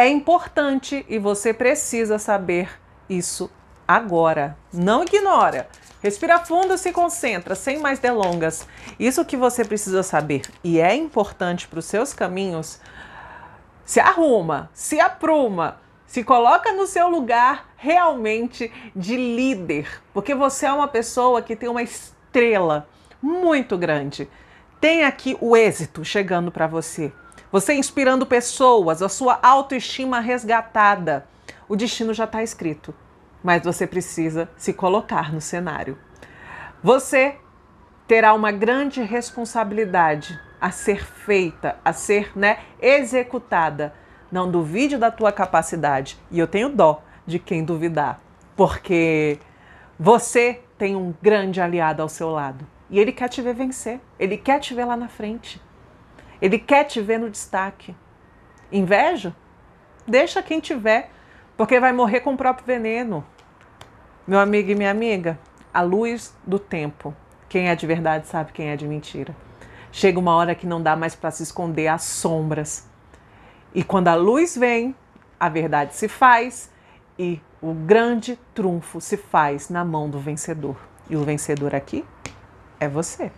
é importante e você precisa saber isso agora. Não ignora. Respira fundo e se concentra, sem mais delongas. Isso que você precisa saber e é importante para os seus caminhos, se arruma, se apruma, se coloca no seu lugar realmente de líder, porque você é uma pessoa que tem uma estrela muito grande. Tem aqui o êxito chegando para você. Você inspirando pessoas, a sua autoestima resgatada. O destino já está escrito, mas você precisa se colocar no cenário. Você terá uma grande responsabilidade a ser feita, a ser né, executada. Não duvide da tua capacidade. E eu tenho dó de quem duvidar, porque você tem um grande aliado ao seu lado e ele quer te ver vencer, ele quer te ver lá na frente. Ele quer te ver no destaque. Inveja? Deixa quem tiver, porque vai morrer com o próprio veneno. Meu amigo e minha amiga, a luz do tempo. Quem é de verdade sabe quem é de mentira. Chega uma hora que não dá mais para se esconder as sombras. E quando a luz vem, a verdade se faz e o grande trunfo se faz na mão do vencedor. E o vencedor aqui é você.